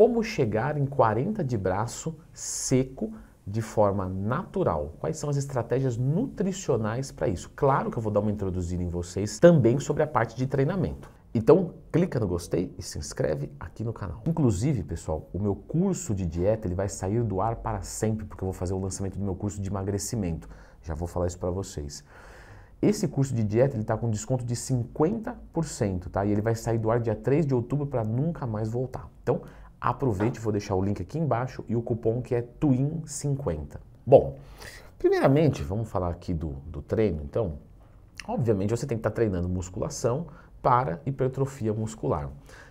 como chegar em 40 de braço seco de forma natural. Quais são as estratégias nutricionais para isso? Claro que eu vou dar uma introduzida em vocês também sobre a parte de treinamento. Então, clica no gostei e se inscreve aqui no canal. Inclusive, pessoal, o meu curso de dieta ele vai sair do ar para sempre, porque eu vou fazer o lançamento do meu curso de emagrecimento. Já vou falar isso para vocês. Esse curso de dieta ele está com desconto de 50%, tá? E ele vai sair do ar dia 3 de outubro para nunca mais voltar. Então, aproveite, vou deixar o link aqui embaixo e o cupom que é TWIN50. Bom, primeiramente, vamos falar aqui do, do treino, então. Obviamente, você tem que estar tá treinando musculação para hipertrofia muscular.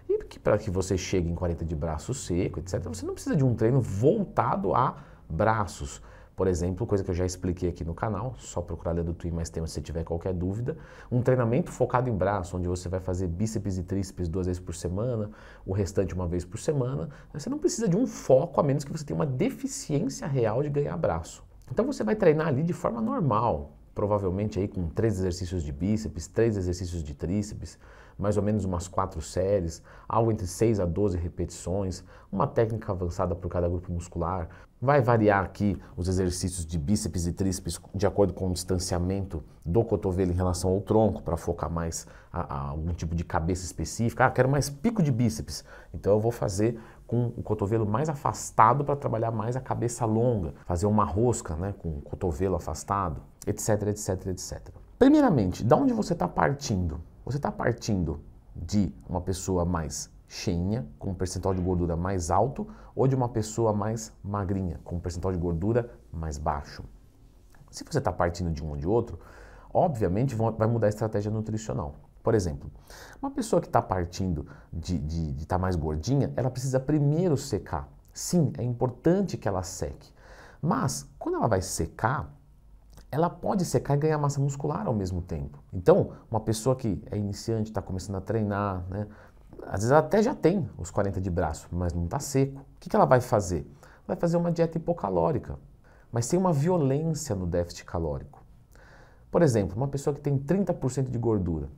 E que para que você chegue em 40 de braço seco, etc., você não precisa de um treino voltado a braços. Por exemplo, coisa que eu já expliquei aqui no canal, só procurar ler do Twin mais tempo se tiver qualquer dúvida. Um treinamento focado em braço, onde você vai fazer bíceps e tríceps duas vezes por semana, o restante uma vez por semana. Você não precisa de um foco, a menos que você tenha uma deficiência real de ganhar braço. Então você vai treinar ali de forma normal, provavelmente aí com três exercícios de bíceps, três exercícios de tríceps, mais ou menos umas quatro séries, algo entre 6 a 12 repetições, uma técnica avançada por cada grupo muscular, Vai variar aqui os exercícios de bíceps e tríceps de acordo com o distanciamento do cotovelo em relação ao tronco, para focar mais a, a, algum tipo de cabeça específica. Ah, quero mais pico de bíceps, então eu vou fazer com o cotovelo mais afastado para trabalhar mais a cabeça longa, fazer uma rosca né, com o cotovelo afastado, etc, etc, etc. Primeiramente, da onde você está partindo? Você está partindo de uma pessoa mais cheinha, com um percentual de gordura mais alto, ou de uma pessoa mais magrinha, com um percentual de gordura mais baixo. Se você está partindo de um ou de outro, obviamente vai mudar a estratégia nutricional. Por exemplo, uma pessoa que está partindo de estar de, de tá mais gordinha, ela precisa primeiro secar. Sim, é importante que ela seque. Mas quando ela vai secar, ela pode secar e ganhar massa muscular ao mesmo tempo. Então, uma pessoa que é iniciante, está começando a treinar, né, às vezes ela até já tem os 40 de braço, mas não está seco. O que, que ela vai fazer? Vai fazer uma dieta hipocalórica, mas tem uma violência no déficit calórico. Por exemplo, uma pessoa que tem 30% de gordura,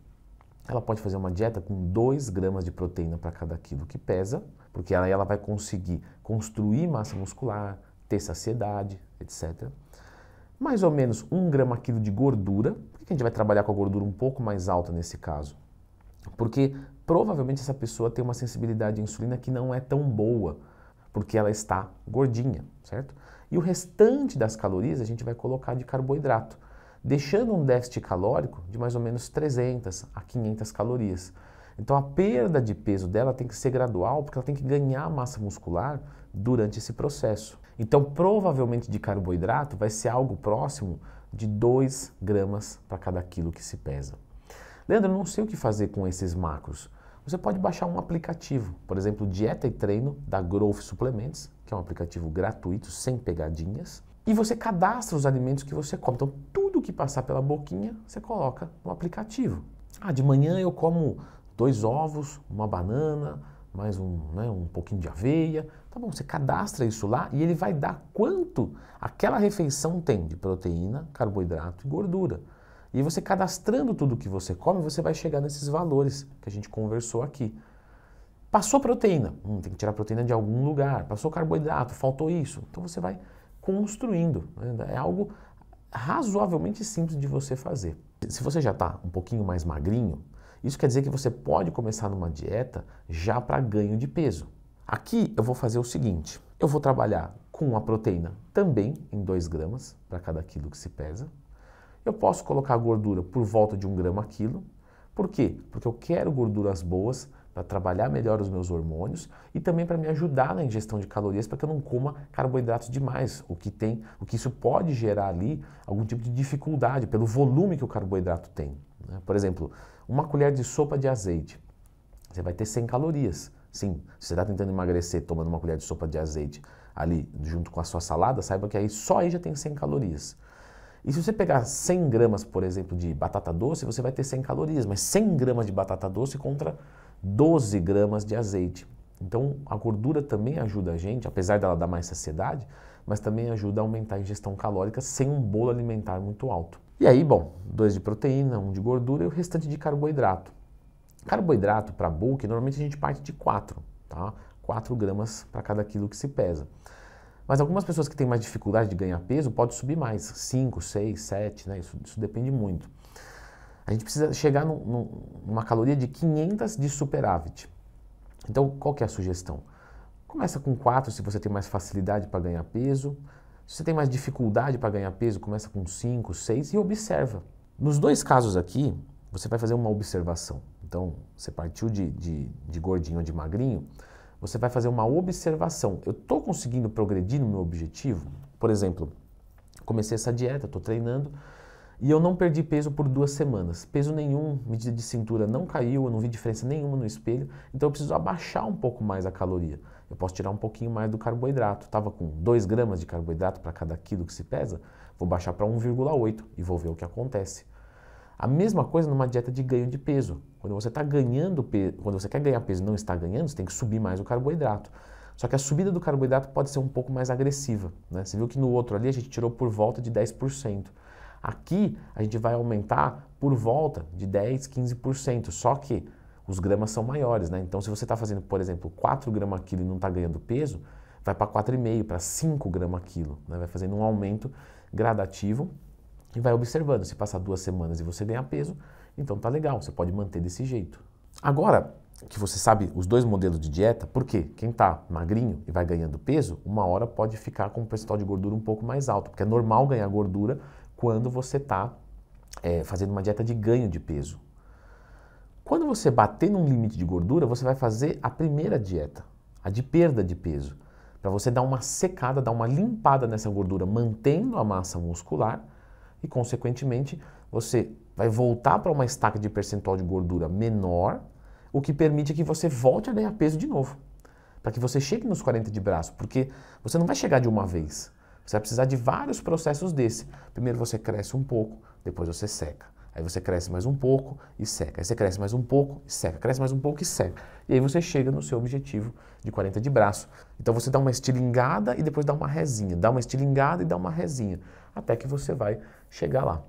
ela pode fazer uma dieta com 2 gramas de proteína para cada quilo que pesa, porque aí ela vai conseguir construir massa muscular, ter saciedade, etc. Mais ou menos 1 grama quilo de gordura. Por que a gente vai trabalhar com a gordura um pouco mais alta nesse caso? Porque provavelmente essa pessoa tem uma sensibilidade à insulina que não é tão boa, porque ela está gordinha, certo? E o restante das calorias a gente vai colocar de carboidrato, deixando um déficit calórico de mais ou menos 300 a 500 calorias. Então a perda de peso dela tem que ser gradual, porque ela tem que ganhar massa muscular durante esse processo. Então provavelmente de carboidrato vai ser algo próximo de 2 gramas para cada quilo que se pesa. Leandro, não sei o que fazer com esses macros. Você pode baixar um aplicativo, por exemplo, Dieta e Treino da Growth Suplementos, que é um aplicativo gratuito, sem pegadinhas, e você cadastra os alimentos que você come. Então, tudo que passar pela boquinha, você coloca no aplicativo. Ah, de manhã eu como dois ovos, uma banana, mais um, né, um pouquinho de aveia. Tá bom, você cadastra isso lá e ele vai dar quanto aquela refeição tem de proteína, carboidrato e gordura. E você cadastrando tudo que você come, você vai chegar nesses valores que a gente conversou aqui. Passou proteína, hum, tem que tirar proteína de algum lugar. Passou carboidrato, faltou isso. Então você vai construindo. Né? É algo razoavelmente simples de você fazer. Se você já está um pouquinho mais magrinho, isso quer dizer que você pode começar numa dieta já para ganho de peso. Aqui eu vou fazer o seguinte: eu vou trabalhar com a proteína também em 2 gramas para cada quilo que se pesa. Eu posso colocar gordura por volta de um grama quilo. Por quê? Porque eu quero gorduras boas para trabalhar melhor os meus hormônios e também para me ajudar na ingestão de calorias para que eu não coma carboidratos demais, o que tem, o que isso pode gerar ali algum tipo de dificuldade pelo volume que o carboidrato tem. Né? Por exemplo, uma colher de sopa de azeite, você vai ter 100 calorias. Sim, se você está tentando emagrecer tomando uma colher de sopa de azeite ali junto com a sua salada, saiba que aí só aí já tem 100 calorias. E se você pegar 100 gramas, por exemplo, de batata doce, você vai ter 100 calorias, mas 100 gramas de batata doce contra 12 gramas de azeite. Então a gordura também ajuda a gente, apesar dela dar mais saciedade, mas também ajuda a aumentar a ingestão calórica sem um bolo alimentar muito alto. E aí, bom, dois de proteína, um de gordura e o restante de carboidrato. Carboidrato para bulk, normalmente a gente parte de 4, tá? 4 gramas para cada quilo que se pesa. Mas algumas pessoas que têm mais dificuldade de ganhar peso pode subir mais, 5, 6, 7, né? Isso, isso depende muito. A gente precisa chegar num, num, numa caloria de 500 de superávit. Então, qual que é a sugestão? Começa com 4 se você tem mais facilidade para ganhar peso. Se você tem mais dificuldade para ganhar peso, começa com 5, 6 e observa. Nos dois casos aqui, você vai fazer uma observação. Então, você partiu de, de, de gordinho ou de magrinho, você vai fazer uma observação. Eu estou conseguindo progredir no meu objetivo? Por exemplo, comecei essa dieta, estou treinando e eu não perdi peso por duas semanas. Peso nenhum, medida de cintura não caiu, eu não vi diferença nenhuma no espelho, então eu preciso abaixar um pouco mais a caloria. Eu posso tirar um pouquinho mais do carboidrato. Estava com 2 gramas de carboidrato para cada quilo que se pesa, vou baixar para 1,8 e vou ver o que acontece. A mesma coisa numa dieta de ganho de peso. Quando você está ganhando peso, quando você quer ganhar peso e não está ganhando, você tem que subir mais o carboidrato. Só que a subida do carboidrato pode ser um pouco mais agressiva. Né? Você viu que no outro ali a gente tirou por volta de 10%. Aqui a gente vai aumentar por volta de 10, 15%. Só que os gramas são maiores, né? Então, se você está fazendo, por exemplo, 4 gramas quilo e não está ganhando peso, vai para 4,5, para 5 gramas quilo. Né? Vai fazendo um aumento gradativo e vai observando. Se passar duas semanas e você ganhar peso, então tá legal, você pode manter desse jeito. Agora que você sabe os dois modelos de dieta, porque quem tá magrinho e vai ganhando peso, uma hora pode ficar com um percentual de gordura um pouco mais alto, porque é normal ganhar gordura quando você tá é, fazendo uma dieta de ganho de peso. Quando você bater num limite de gordura, você vai fazer a primeira dieta, a de perda de peso, para você dar uma secada, dar uma limpada nessa gordura, mantendo a massa muscular e, consequentemente, você vai voltar para uma estaca de percentual de gordura menor, o que permite que você volte a ganhar peso de novo, para que você chegue nos 40 de braço, porque você não vai chegar de uma vez. Você vai precisar de vários processos desse. Primeiro você cresce um pouco, depois você seca. Aí você cresce mais um pouco e seca. Aí você cresce mais um pouco e seca. Cresce mais um pouco e seca. E aí você chega no seu objetivo de 40 de braço. Então você dá uma estilingada e depois dá uma resinha. Dá uma estilingada e dá uma resinha até que você vai chegar lá.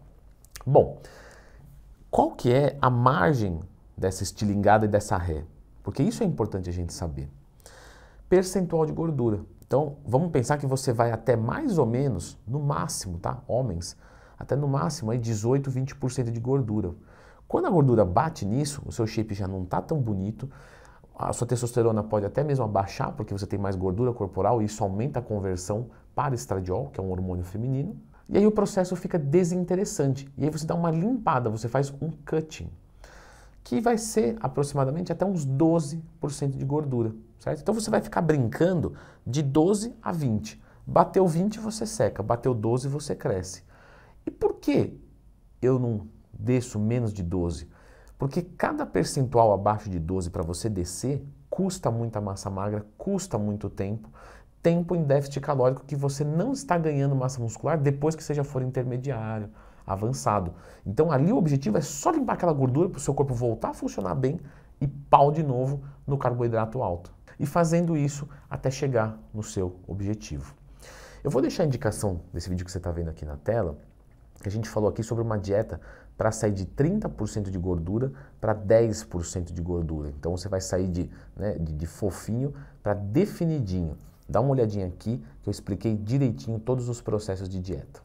Bom, qual que é a margem dessa estilingada e dessa ré? Porque isso é importante a gente saber. Percentual de gordura. Então, vamos pensar que você vai até mais ou menos, no máximo, tá? Homens, até no máximo aí 18, 20% de gordura. Quando a gordura bate nisso, o seu shape já não tá tão bonito, a sua testosterona pode até mesmo abaixar porque você tem mais gordura corporal e isso aumenta a conversão para estradiol, que é um hormônio feminino, e aí o processo fica desinteressante. E aí você dá uma limpada, você faz um cutting, que vai ser aproximadamente até uns 12% de gordura, certo? Então você vai ficar brincando de 12 a 20. Bateu 20 você seca, bateu 12 você cresce. E por que eu não desço menos de 12? Porque cada percentual abaixo de 12 para você descer custa muita massa magra, custa muito tempo tempo em déficit calórico que você não está ganhando massa muscular depois que você já for intermediário, avançado. Então ali o objetivo é só limpar aquela gordura para o seu corpo voltar a funcionar bem e pau de novo no carboidrato alto. E fazendo isso até chegar no seu objetivo. Eu vou deixar a indicação desse vídeo que você está vendo aqui na tela, que a gente falou aqui sobre uma dieta para sair de 30% de gordura para 10% de gordura. Então você vai sair de, né, de, de fofinho para definidinho. Dá uma olhadinha aqui que eu expliquei direitinho todos os processos de dieta.